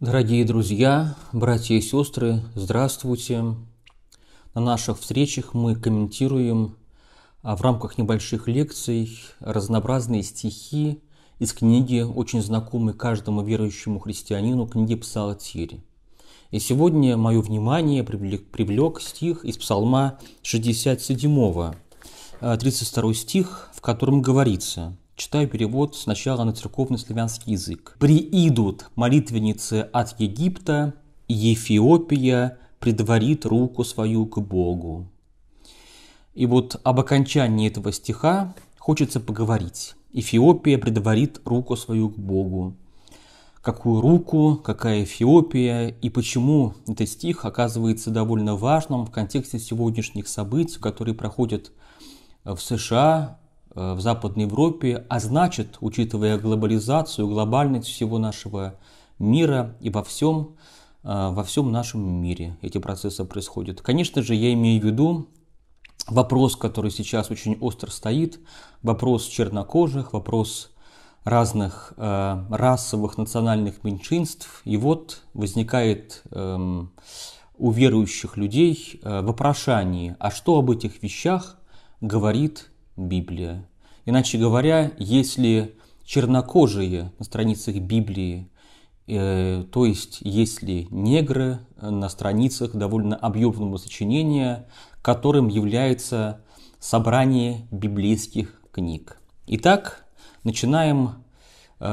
Дорогие друзья, братья и сестры, здравствуйте! На наших встречах мы комментируем а, в рамках небольших лекций разнообразные стихи из книги, очень знакомой каждому верующему христианину, книги Псалтири. И сегодня мое внимание привлек, привлек стих из Псалма 67, 32 а, стих, в котором говорится – Читаю перевод сначала на церковно-славянский язык. «Приидут молитвенницы от Египта, и Ефиопия предварит руку свою к Богу». И вот об окончании этого стиха хочется поговорить. Эфиопия предварит руку свою к Богу. Какую руку, какая Эфиопия и почему этот стих оказывается довольно важным в контексте сегодняшних событий, которые проходят в США, Э, в Западной Европе, а значит, учитывая глобализацию, глобальность всего нашего мира и во всем, э, во всем нашем мире эти процессы происходят. Конечно же, я имею в виду вопрос, который сейчас очень остро стоит, вопрос чернокожих, вопрос разных э, расовых, национальных меньшинств. И вот возникает э, у верующих людей э, вопрошание, а что об этих вещах говорит Библия. Иначе говоря, если чернокожие на страницах Библии, э, то есть если негры на страницах довольно объемного сочинения, которым является собрание библейских книг. Итак, начинаем э,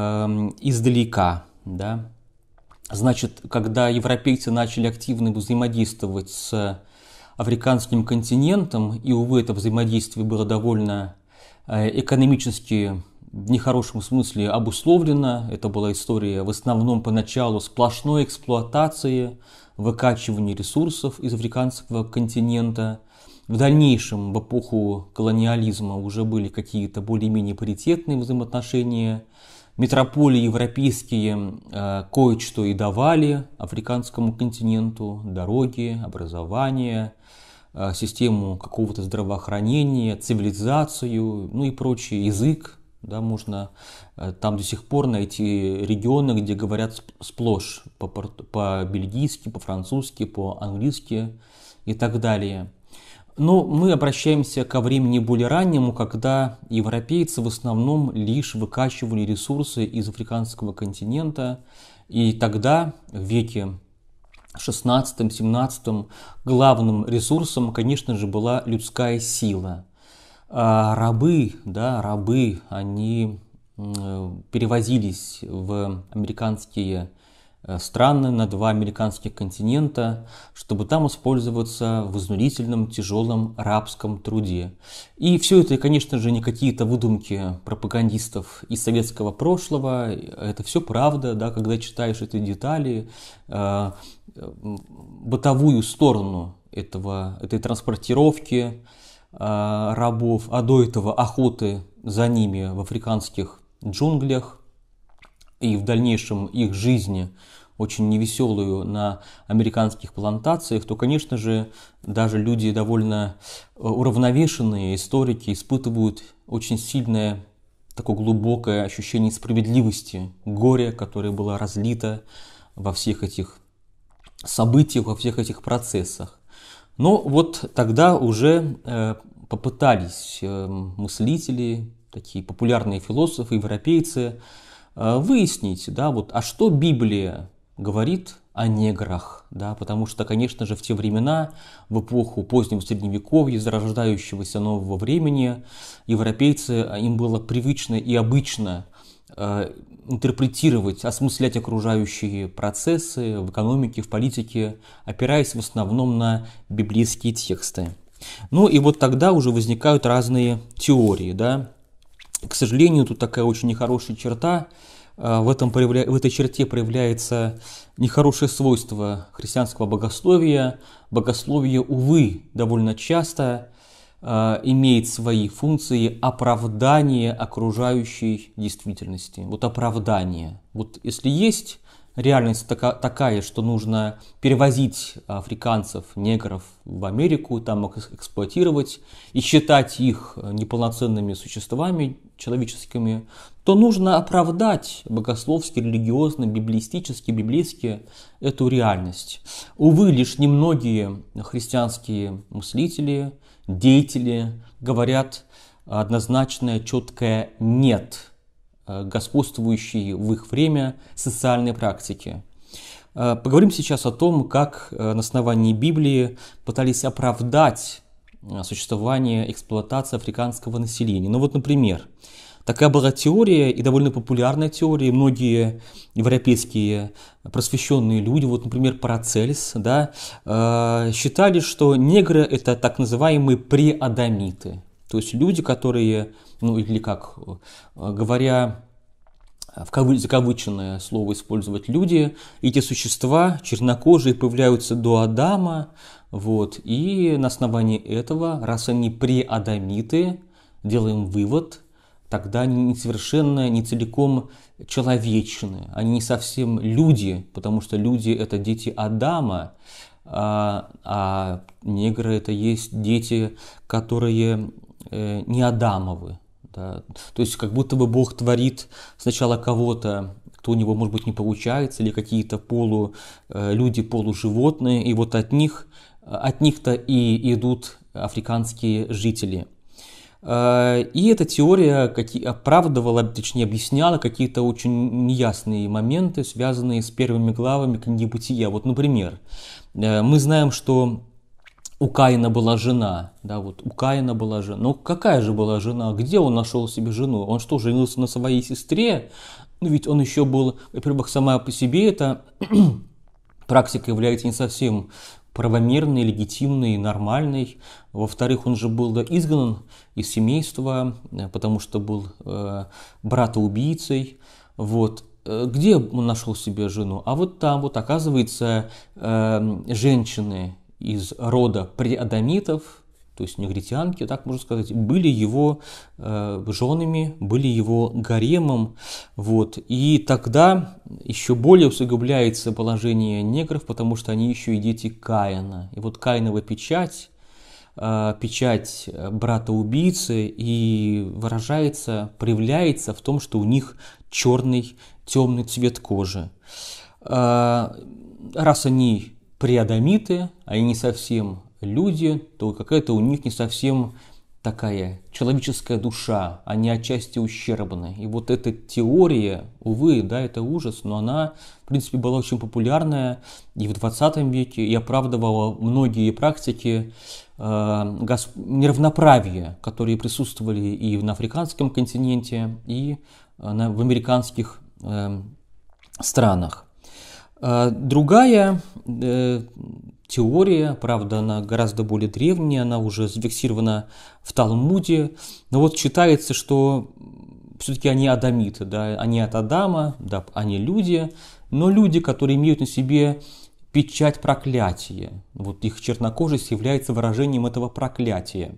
издалека. Да? Значит, когда европейцы начали активно взаимодействовать с африканским континентом, и, увы, это взаимодействие было довольно э, экономически в нехорошем смысле обусловлено. Это была история в основном поначалу сплошной эксплуатации, выкачивания ресурсов из африканского континента. В дальнейшем, в эпоху колониализма, уже были какие-то более-менее паритетные взаимоотношения – Метрополии европейские э, кое-что и давали африканскому континенту, дороги, образование, э, систему какого-то здравоохранения, цивилизацию, ну и прочий язык. Да, можно э, там до сих пор найти регионы, где говорят сплошь по-бельгийски, по бельгийски по по-английски и так далее – но ну, мы обращаемся ко времени более раннему, когда европейцы в основном лишь выкачивали ресурсы из африканского континента, и тогда, в веке 16-17, главным ресурсом, конечно же, была людская сила. А рабы, да, рабы, они э, перевозились в американские Э, страны на два американских континента, чтобы там использоваться в изнурительном, тяжелом рабском труде. И все это, конечно же, не какие-то выдумки пропагандистов из советского прошлого, это все правда, да, когда читаешь эти детали, э, бытовую сторону этого, этой транспортировки э, рабов, а до этого охоты за ними в африканских джунглях – и в дальнейшем их жизни очень невеселую на американских плантациях, то, конечно же, даже люди довольно э, уравновешенные, историки, испытывают очень сильное такое глубокое ощущение справедливости, горя, которое было разлито во всех этих событиях, во всех этих процессах. Но вот тогда уже э, попытались э, мыслители, такие популярные философы, европейцы, выяснить, да, вот, а что Библия говорит о неграх, да, потому что, конечно же, в те времена, в эпоху позднего средневековья, зарождающегося нового времени, европейцы, а, им было привычно и обычно э, интерпретировать, осмыслять окружающие процессы в экономике, в политике, опираясь в основном на библейские тексты. Ну и вот тогда уже возникают разные теории, да. К сожалению, тут такая очень нехорошая черта, а, в, этом проявля... в этой черте проявляется нехорошее свойство христианского богословия. Богословие, увы, довольно часто а, имеет свои функции оправдания окружающей действительности. Вот оправдание. Вот если есть реальность така, такая, что нужно перевозить африканцев, негров в Америку, там их эксплуатировать и считать их неполноценными существами человеческими, то нужно оправдать богословски, религиозно, библистически, библейски эту реальность. Увы, лишь немногие христианские мыслители, деятели говорят однозначное, четкое «нет» Э, господствующие в их время социальные практики. Э, поговорим сейчас о том, как э, на основании Библии пытались оправдать существование эксплуатации африканского населения. Ну вот, например, такая была теория и довольно популярная теория. Многие европейские просвещенные люди, вот, например, Парацельс, да, считали, что негры – это так называемые преадамиты, то есть люди, которые ну или как, э, говоря э, в кавы, закавыченное слово использовать люди, эти существа чернокожие появляются до Адама, вот, и на основании этого, раз они преадамиты, делаем вывод, тогда они не совершенно, не целиком человечны, они не совсем люди, потому что люди – это дети Адама, а, а негры – это есть дети, которые э, не Адамовы, да. То есть как будто бы Бог творит сначала кого-то, кто у него, может быть, не получается, или какие-то полу э, люди, полуживотные, и вот от них, э, от них-то и идут африканские жители. Э, и эта теория оправдывала, точнее объясняла какие-то очень неясные моменты, связанные с первыми главами книги Бытия. Вот, например, мы знаем, что у Каина была жена, да, вот у Каина была жена. Но «Ну, какая же была жена? Где он нашел себе жену? Он что, женился на своей сестре? Ну, ведь он еще был, во-первых, сама по себе эта практика является не совсем правомерной, легитимной, нормальной. Во-вторых, он же был да, изгнан из семейства, э, потому что был э, брата-убийцей. Вот э, где он нашел себе жену? А вот там вот, оказывается, э, женщины из рода преадамитов, то есть негритянки, так можно сказать, были его э, женами, были его гаремом. Вот. И тогда еще более усугубляется положение негров, потому что они еще и дети Каина. И вот Каинова печать, э, печать брата-убийцы, и выражается, проявляется в том, что у них черный, темный цвет кожи. Э, раз они приадамиты, они а не совсем люди, то какая-то у них не совсем такая человеческая душа, они отчасти ущербны. И вот эта теория, увы, да, это ужас, но она, в принципе, была очень популярная и в 20 веке, и оправдывала многие практики э, неравноправия, которые присутствовали и на африканском континенте, и э, в американских э, странах. А, другая э, теория, правда, она гораздо более древняя, она уже зафиксирована в Талмуде, но вот считается, что все-таки они адамиты, да, они от Адама, да, они люди, но люди, которые имеют на себе печать проклятия. Вот их чернокожесть является выражением этого проклятия.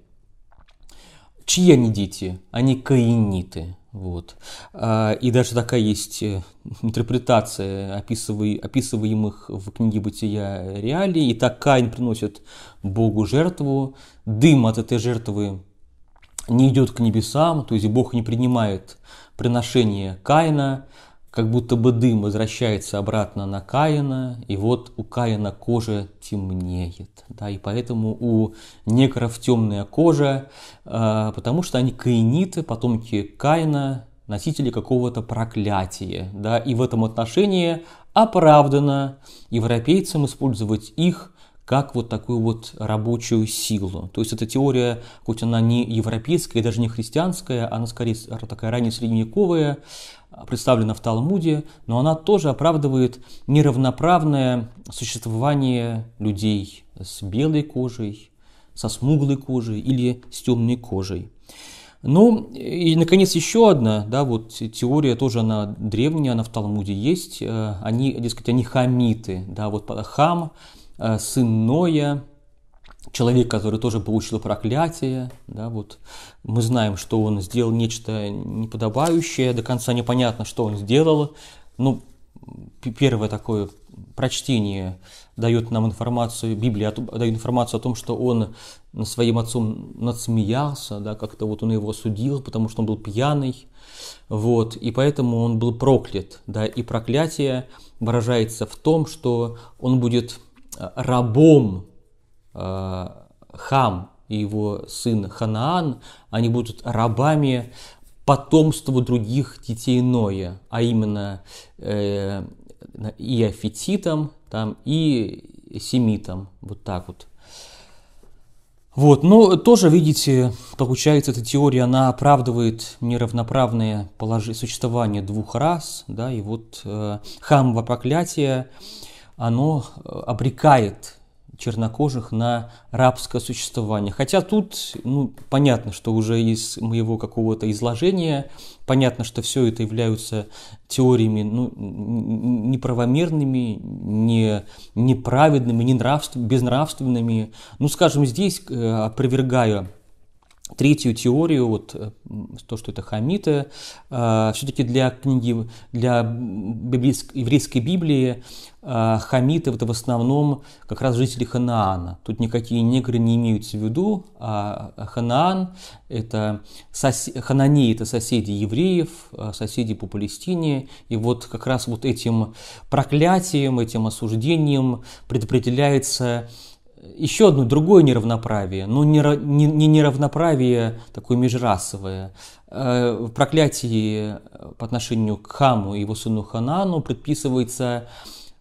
Чьи они дети? Они каиниты. Вот. А, и даже такая есть э, интерпретация описываемых в книге «Бытия» реалий. И так Каин приносит Богу жертву, дым от этой жертвы не идет к небесам, то есть Бог не принимает приношение Каина, как будто бы дым возвращается обратно на Каина, и вот у Каина кожа темнеет, да, и поэтому у некров темная кожа, а, потому что они каиниты, потомки Каина, носители какого-то проклятия, да, и в этом отношении оправдано европейцам использовать их как вот такую вот рабочую силу. То есть эта теория, хоть она не европейская, даже не христианская, она скорее такая средневековая, представлена в Талмуде, но она тоже оправдывает неравноправное существование людей с белой кожей, со смуглой кожей или с темной кожей. Ну и, наконец, еще одна, да, вот теория тоже, она древняя, она в Талмуде есть, э, они, дескать, они хамиты, да, вот э, хам, Э, сын Ноя, человек, который тоже получил проклятие, да, вот мы знаем, что он сделал нечто неподобающее, до конца непонятно, что он сделал, ну, первое такое прочтение дает нам информацию, Библия дает информацию о том, что он своим отцом надсмеялся, да, как-то вот он его осудил, потому что он был пьяный, вот, и поэтому он был проклят, да, и проклятие выражается в том, что он будет рабом э, Хам и его сын Ханаан, они будут рабами потомству других детей Ноя, а именно э, и афетитам, там, и семитам, вот так вот. Вот, но ну, тоже, видите, получается, эта теория, она оправдывает неравноправное положение, существование двух рас, да, и вот э, хамово проклятие, э, оно э, обрекает чернокожих на рабское существование. Хотя тут, ну, понятно, что уже из моего какого-то изложения, понятно, что все это являются теориями ну, неправомерными, не, неправедными, не нравств, безнравственными. Ну, скажем, здесь, э, опровергая Третью теорию, вот э, то, что это хамиты, э, все-таки для книги, для библейской, еврейской Библии э, хамиты это в основном как раз жители Ханаана. Тут никакие негры не имеются в виду, а Ханаан это сос... Хананеи это соседи евреев, соседи по Палестине. И вот как раз вот этим проклятием, этим осуждением предопределяется еще одно другое неравноправие, но ну, не, не, не неравноправие такое межрасовое. Э, в проклятии э, по отношению к Хаму и его сыну Ханану предписывается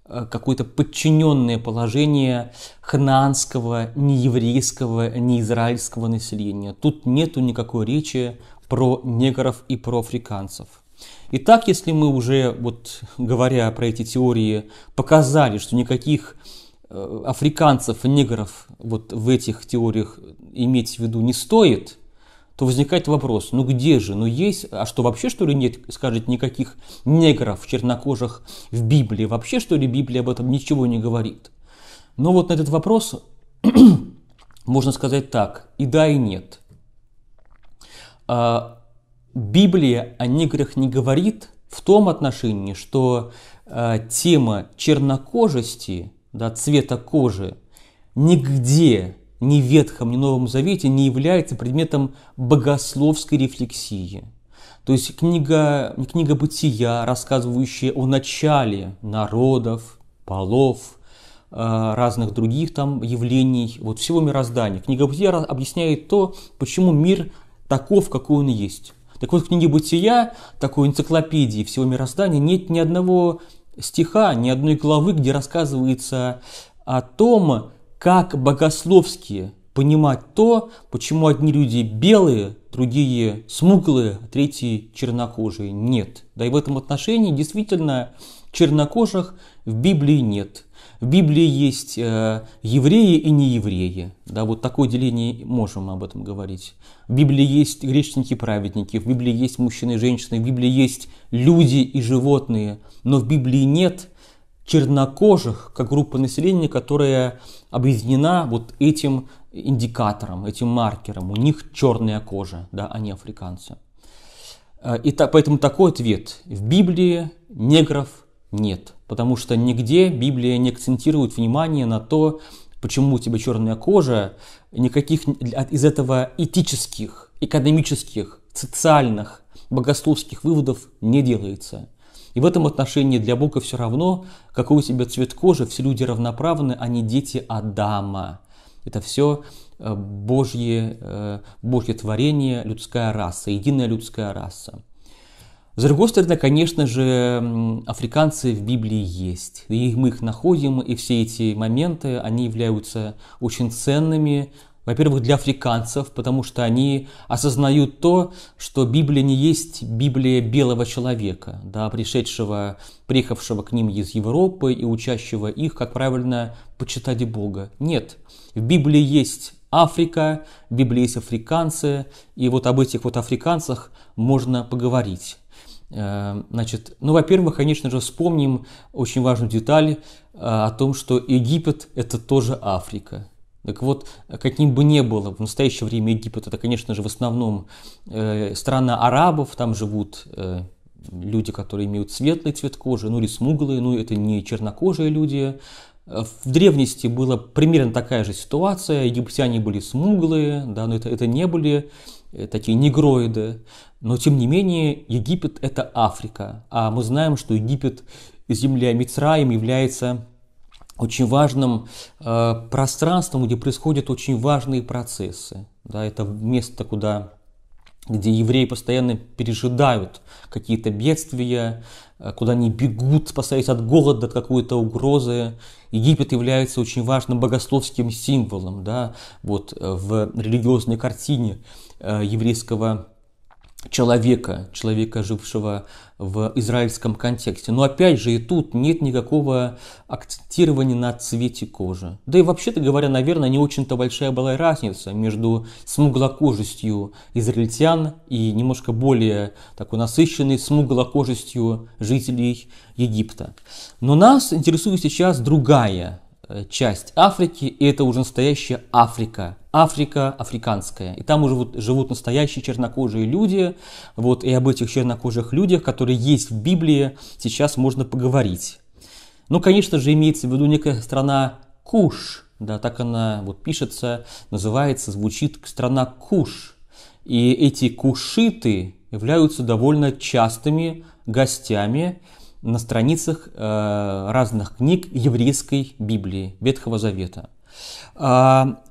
э, какое-то подчиненное положение ханаанского, нееврейского, неизраильского населения. Тут нету никакой речи про негров и про африканцев. Итак, если мы уже, вот, говоря про эти теории, показали, что никаких Э, африканцев и негров вот в этих теориях иметь в виду не стоит, то возникает вопрос, ну где же, ну есть, а что вообще что ли нет, скажет, никаких негров, чернокожих в Библии, вообще что ли Библия об этом ничего не говорит? Но вот на этот вопрос можно сказать так, и да, и нет. А, Библия о неграх не говорит в том отношении, что а, тема чернокожести – да, цвета кожи, нигде, ни в Ветхом, ни в Новом Завете не является предметом богословской рефлексии. То есть книга, книга бытия, рассказывающая о начале народов, полов, э, разных других там явлений, вот всего мироздания. Книга Бытия объясняет то, почему мир таков, какой он есть. Так вот, в книге Бытия, такой энциклопедии всего мироздания, нет ни одного стиха, ни одной главы, где рассказывается о том, как богословские понимать то, почему одни люди белые, другие смуглые, а третьи чернокожие. Нет. Да и в этом отношении действительно чернокожих в Библии нет. В Библии есть э, евреи и неевреи. Да, вот такое деление, можем мы об этом говорить. В Библии есть грешники и праведники, в Библии есть мужчины и женщины, в Библии есть люди и животные, но в Библии нет чернокожих как группа населения, которая объединена вот этим индикатором, этим маркером. У них черная кожа, да, они а африканцы. Э, и та, поэтому такой ответ. В Библии негров нет потому что нигде Библия не акцентирует внимание на то, почему у тебя черная кожа, никаких из этого этических, экономических, социальных, богословских выводов не делается. И в этом отношении для Бога все равно, какой у тебя цвет кожи, все люди равноправны, они а дети Адама. Это все э, Божье, э, Божье творение, людская раса, единая людская раса. С другой стороны, конечно же, африканцы в Библии есть. И мы их находим, и все эти моменты, они являются очень ценными, во-первых, для африканцев, потому что они осознают то, что Библия не есть Библия белого человека, да, пришедшего, приехавшего к ним из Европы и учащего их, как правильно почитать Бога. Нет, в Библии есть Африка, в Библии есть африканцы, и вот об этих вот африканцах можно поговорить. Э, значит, ну, во-первых, конечно же, вспомним очень важную деталь э, о том, что Египет – это тоже Африка. Так вот, каким бы ни было, в настоящее время Египет – это, конечно же, в основном э, страна арабов, там живут люди, которые имеют светлый цвет кожи, ну или смуглые, ну это не чернокожие люди. В древности была примерно такая же ситуация, египтяне были смуглые, да, но это, это не были Э, такие негроиды. Но, тем не менее, Египет – это Африка. А мы знаем, что Египет, земля Мицраем, является очень важным э, пространством, где происходят очень важные процессы. Да, это место, куда где евреи постоянно пережидают какие-то бедствия, э, куда они бегут, спасаясь от голода, от какой-то угрозы. Египет является очень важным богословским символом да, вот, э, в религиозной картине э, еврейского человека, человека, жившего в израильском контексте. Но опять же, и тут нет никакого акцентирования на цвете кожи. Да и вообще-то говоря, наверное, не очень-то большая была разница между смуглокожестью израильтян и немножко более такой насыщенной смуглокожестью жителей Египта. Но нас интересует сейчас другая э, часть Африки, и это уже настоящая Африка, Африка африканская. И там уже живут настоящие чернокожие люди. Вот, и об этих чернокожих людях, которые есть в Библии, сейчас можно поговорить. Ну, конечно же, имеется в виду некая страна Куш. Да, так она вот пишется, называется, звучит страна Куш. И эти кушиты являются довольно частыми гостями на страницах э, разных книг еврейской Библии, Ветхого Завета. А,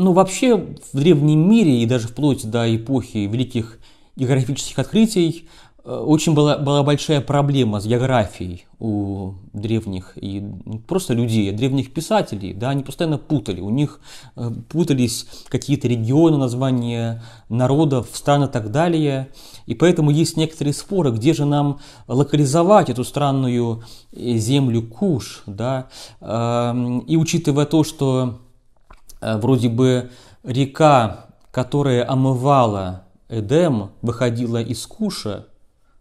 ну, вообще, в древнем мире и даже вплоть до эпохи великих географических открытий э, очень была, была большая проблема с географией у древних и просто людей, а древних писателей, да, они постоянно путали, у них э, путались какие-то регионы, названия народов, стран и так далее, и поэтому есть некоторые споры, где же нам локализовать эту странную э, землю Куш, да, эм, и учитывая то, что Э, вроде бы река, которая омывала Эдем, выходила из Куша,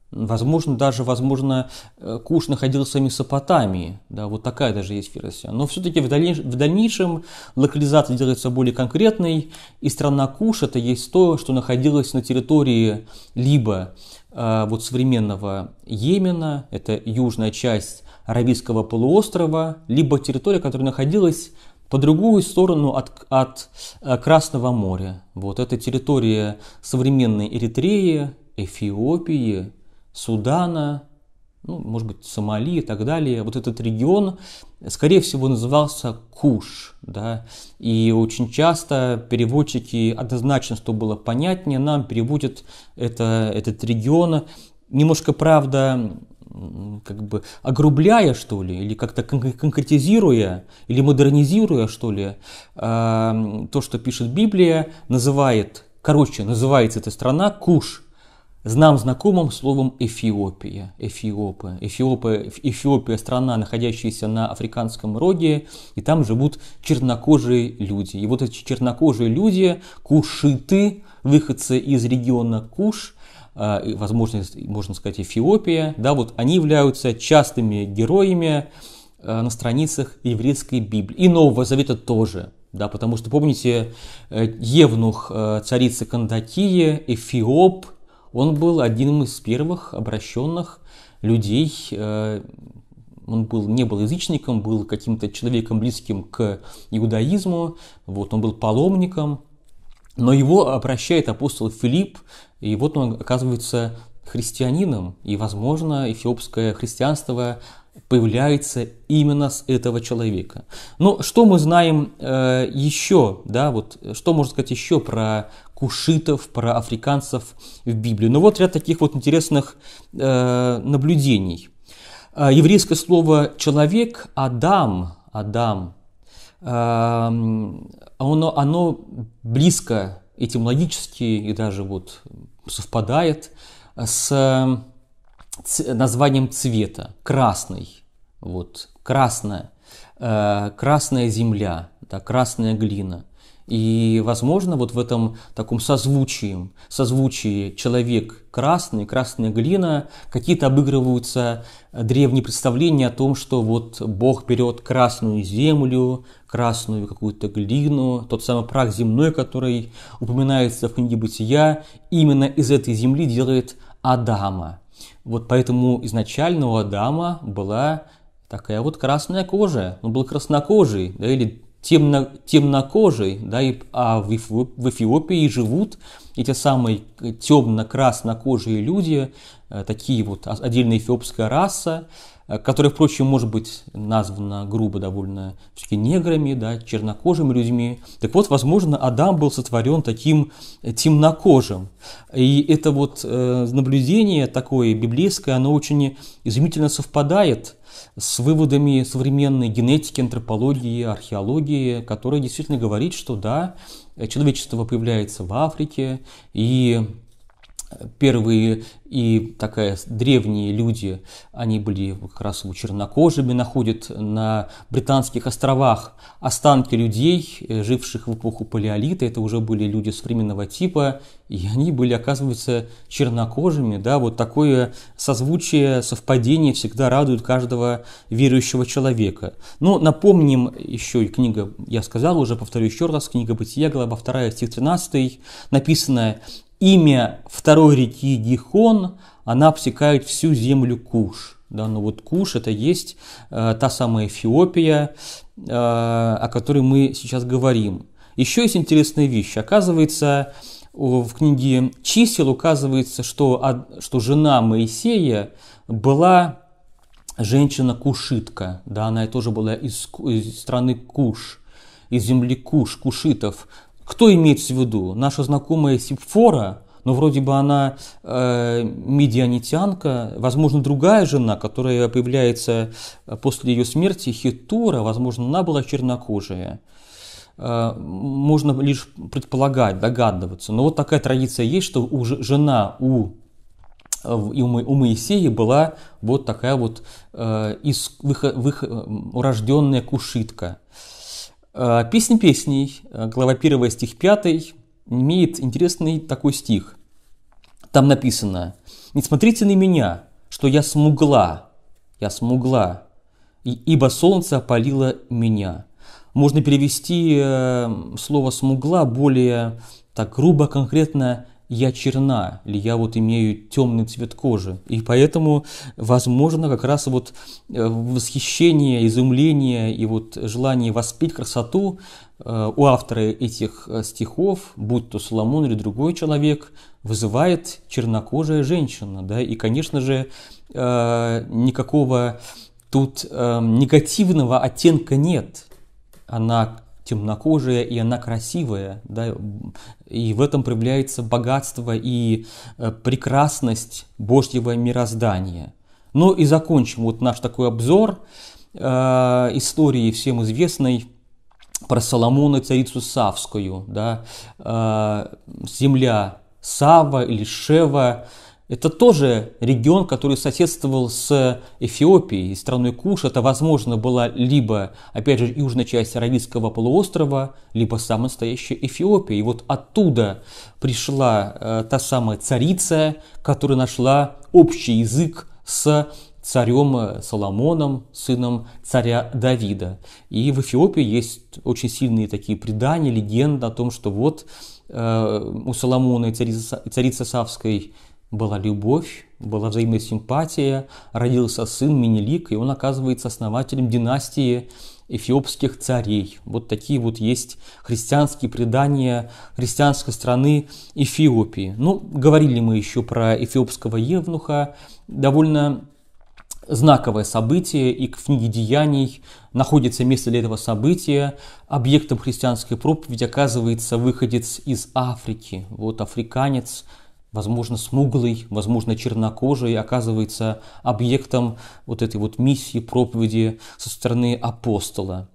Возможно, даже, возможно, э, Куш находился в Месопотамии. Да, вот такая даже есть версия. Но все-таки в, дальнейш... в дальнейшем локализация делается более конкретной, и страна Куш – это есть то, что находилось на территории либо э, вот современного Йемена, это южная часть Аравийского полуострова, либо территория, которая находилась по другую сторону от, от э, Красного моря. Вот это территория современной Эритреи, Эфиопии, Судана, ну, может быть, Сомали и так далее. Вот этот регион, скорее всего, назывался Куш. Да? И очень часто переводчики однозначно, что было понятнее, нам переводят это, этот регион. Немножко, правда, как бы огрубляя, что ли, или как-то конкретизируя, или модернизируя, что ли, эм, то, что пишет Библия, называет, короче, называется эта страна Куш, нам знакомым словом Эфиопия, Эфиопы. Эфиопия, Эфиопия – страна, находящаяся на африканском роге, и там живут чернокожие люди. И вот эти чернокожие люди, кушиты, выходцы из региона Куш – Э, возможно, можно сказать, Эфиопия, да, вот они являются частыми героями э, на страницах еврейской Библии и Нового Завета тоже, да, потому что, помните, э, Евнух царицы Кандакии, Эфиоп, он был одним из первых обращенных людей, он был, не был язычником, был каким-то человеком близким к иудаизму, вот, он был паломником, но его обращает апостол Филипп, и вот он оказывается христианином, и, возможно, эфиопское христианство появляется именно с этого человека. Но что мы знаем э, еще, да, вот что можно сказать еще про кушитов, про африканцев в Библии? Ну вот ряд таких вот интересных э, наблюдений. Э, еврейское слово человек Адам, Адам а оно, оно близко этимологически и даже вот совпадает с названием цвета красный вот красная э, красная земля да, красная глина и, возможно, вот в этом таком созвучии, созвучии человек красный, красная глина, какие-то обыгрываются э, древние представления о том, что вот Бог берет красную землю, красную какую-то глину, тот самый прах земной, который упоминается в книге «Бытия», именно из этой земли делает Адама. Вот поэтому изначально у Адама была такая вот красная кожа, он был краснокожий, да, или темно, темнокожие, да, и, а в, в, в Эфиопии живут эти самые темно-краснокожие люди, э, такие вот отдельная эфиопская раса, э, которая, впрочем, может быть названа грубо довольно все-таки неграми, да, чернокожими людьми. Так вот, возможно, Адам был сотворен таким э, темнокожим. И это вот наблюдение такое библейское, оно очень изумительно совпадает с выводами современной генетики, антропологии, археологии, которая действительно говорит, что да, человечество появляется в Африке, и первые и такая древние люди, они были как раз у чернокожими, находят на британских островах останки людей, э, живших в эпоху палеолита, это уже были люди современного типа, и они были, оказывается, чернокожими, да, вот такое созвучие, совпадение всегда радует каждого верующего человека. Но ну, напомним еще и книга, я сказал уже, повторю еще раз, книга Бытия, глава 2, стих 13, написанная имя второй реки Гихон, она обсекает всю землю Куш. Да, ну вот Куш это есть э, та самая Эфиопия, э, о которой мы сейчас говорим. Еще есть интересная вещь. Оказывается, в книге чисел указывается, что, что жена Моисея была женщина-кушитка. Да, она тоже была из, из страны Куш, из земли Куш, кушитов. Кто имеется в виду? Наша знакомая Сипфора, но вроде бы она э, медианитянка, возможно, другая жена, которая появляется э, после ее смерти, Хитура, возможно, она была чернокожая. Э, можно лишь предполагать, догадываться. Но вот такая традиция есть, что у жена у э, и у Моисея была вот такая вот э, из, выхо, выхо, урожденная кушитка – Э, Песня песней, э, глава 1, стих 5, имеет интересный такой стих. Там написано «Не смотрите на меня, что я смугла, я смугла, ибо солнце опалило меня». Можно перевести э, слово «смугла» более так грубо, конкретно я черна, или я вот имею темный цвет кожи. И поэтому, возможно, как раз вот э, восхищение, изумление и вот желание воспеть красоту э, у автора этих э, стихов, будь то Соломон или другой человек, вызывает чернокожая женщина. Да? И, конечно же, никакого тут негативного оттенка нет. Она темнокожая, и она красивая, да, и в этом проявляется богатство и э, прекрасность Божьего мироздания. Ну и закончим вот наш такой обзор э, истории всем известной про Соломона и царицу Савскую, да, э, земля Сава или Шева, э, это тоже регион, который соседствовал с Эфиопией, страной Куш. Это, возможно, была либо, опять же, южная часть Аравийского полуострова, либо самая настоящая Эфиопия. И вот оттуда пришла э, та самая царица, которая нашла общий язык с царем э, Соломоном, сыном царя Давида. И в Эфиопии есть очень сильные такие предания, легенды о том, что вот э, у Соломона и царицы, царицы Савской была любовь, была взаимная симпатия. родился сын Менелик, и он оказывается основателем династии эфиопских царей. Вот такие вот есть христианские предания христианской страны Эфиопии. Ну, говорили мы еще про эфиопского евнуха, довольно знаковое событие, и к книге «Деяний» находится место для этого события. Объектом христианской проповеди оказывается выходец из Африки, вот африканец, возможно, смуглый, возможно, чернокожий, оказывается объектом вот этой вот миссии, проповеди со стороны апостола.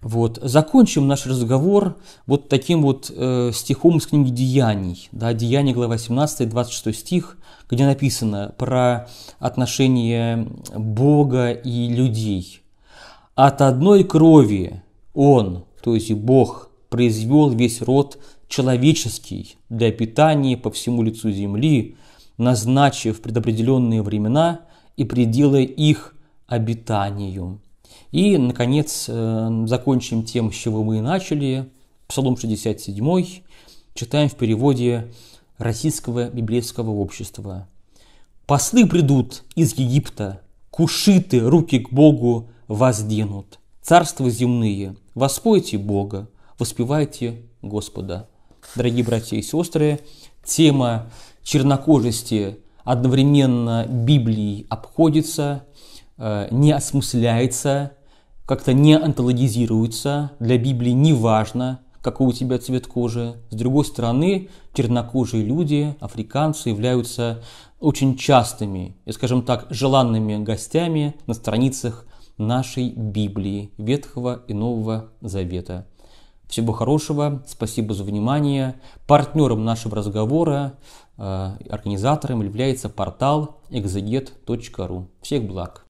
Вот. Закончим наш разговор вот таким вот э, стихом из книги «Деяний». Да, «Деяния», глава 17, 26 стих, где написано про отношение Бога и людей. «От одной крови Он, то есть Бог, произвел весь род человеческий для питания по всему лицу земли, назначив предопределенные времена и пределы их обитанию. И, наконец, э, закончим тем, с чего мы и начали. Псалом 67 читаем в переводе Российского библейского общества. «Послы придут из Египта, кушиты руки к Богу возденут. Царства земные, воспойте Бога, воспевайте Господа» дорогие братья и сестры, тема чернокожести одновременно Библией обходится, э, не осмысляется, как-то не антологизируется, для Библии не важно, какой у тебя цвет кожи. С другой стороны, чернокожие люди, африканцы, являются очень частыми и, скажем так, желанными гостями на страницах нашей Библии Ветхого и Нового Завета. Всего хорошего, спасибо за внимание. Партнером нашего разговора, э, организатором является портал exeget.ru. Всех благ!